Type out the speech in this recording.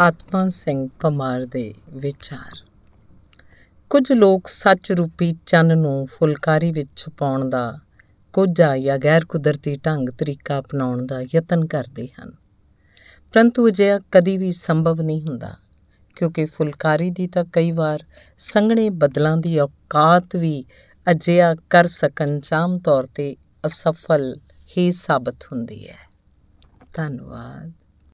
ਆਤਮਾ ਸਿੰਘ ਪਮਾਰ ਦੇ ਵਿਚਾਰ ਕੁਝ ਲੋਕ ਸੱਚ ਰੂਪੀ ਚੰਨ ਨੂੰ ਫੁਲਕਾਰੀ ਵਿੱਚ ਛੁਪਾਉਣ ਦਾ ਕੋਝਾ ਜਾਂ ਗੈਰ ਕੁਦਰਤੀ ਢੰਗ ਤਰੀਕਾ ਅਪਣਾਉਣ ਦਾ ਯਤਨ ਕਰਦੇ ਹਨ ਪਰੰਤੂ ਅਜਿਹਾ ਕਦੀ ਵੀ ਸੰਭਵ ਨਹੀਂ ਹੁੰਦਾ ਕਿਉਂਕਿ ਫੁਲਕਾਰੀ ਦੀ ਤਾਂ ਕਈ ਵਾਰ ਸੰਘਣੇ ਬਦਲਾਂ ਦੀ ਔਕਾਤ ਵੀ ਅਜਿਹਾ ਕਰ ਸਕਣ ਚਾਮ ਤੌਰ ਤੇ ਅਸਫਲ ਹੀ ਸਾਬਤ ਹੁੰਦੀ ਹੈ ਧੰਨਵਾਦ